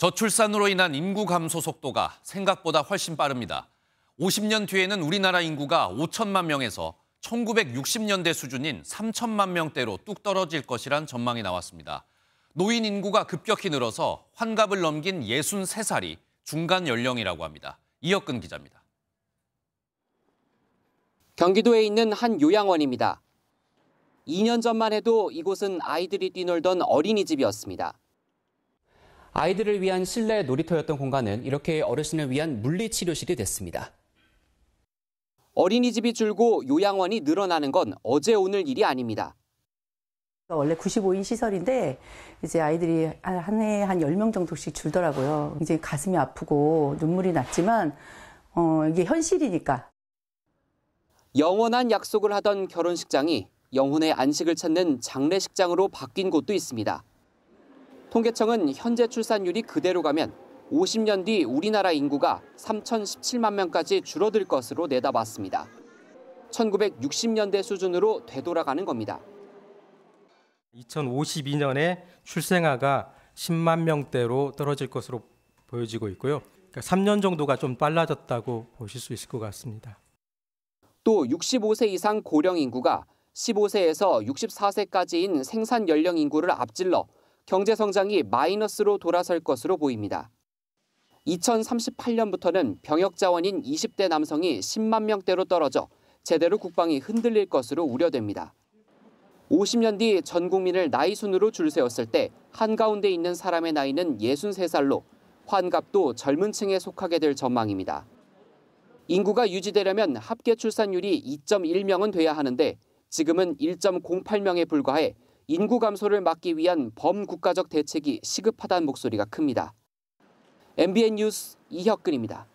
저출산으로 인한 인구 감소 속도가 생각보다 훨씬 빠릅니다. 50년 뒤에는 우리나라 인구가 5천만 명에서 1960년대 수준인 3천만 명대로 뚝 떨어질 것이란 전망이 나왔습니다. 노인 인구가 급격히 늘어서 환갑을 넘긴 63살이 중간 연령이라고 합니다. 이혁근 기자입니다. 경기도에 있는 한 요양원입니다. 2년 전만 해도 이곳은 아이들이 뛰놀던 어린이집이었습니다. 아이들을 위한 실내 놀이터였던 공간은 이렇게 어르신을 위한 물리치료실이 됐습니다. 어린이집이 줄고 요양원이 늘어나는 건 어제 오늘 일이 아닙니다. 원래 95인 시설인데 이제 아이들이 한 해에 한 10명 정도씩 줄더라고요. 이제 가슴이 아프고 눈물이 났지만 어, 이게 현실이니까. 영원한 약속을 하던 결혼식장이 영혼의 안식을 찾는 장례식장으로 바뀐 곳도 있습니다. 통계청은 현재 출산율이 그대로 가면 50년 뒤 우리나라 인구가 3,017만 명까지 줄어들 것으로 내다봤습니다. 1960년대 수준으로 되돌아가는 겁니다. 2052년에 출생아가 10만 명대로 떨어질 것으로 보여지고 있고요. 그러니까 3년 정도가 좀 빨라졌다고 보실 수 있을 것 같습니다. 또 65세 이상 고령 인구가 15세에서 64세까지인 생산 연령 인구를 앞질러 경제 성장이 마이너스로 돌아설 것으로 보입니다. 2038년부터는 병역 자원인 20대 남성이 10만 명대로 떨어져 제대로 국방이 흔들릴 것으로 우려됩니다. 50년 뒤 전 국민을 나이 순으로 줄 세웠을 때 한가운데 있는 사람의 나이는 63살로 환갑도 젊은 층에 속하게 될 전망입니다. 인구가 유지되려면 합계 출산율이 2.1명은 돼야 하는데 지금은 1.08명에 불과해 인구 감소를 막기 위한 범국가적 대책이 시급하다는 목소리가 큽니다. MBN 뉴스 이혁근입니다.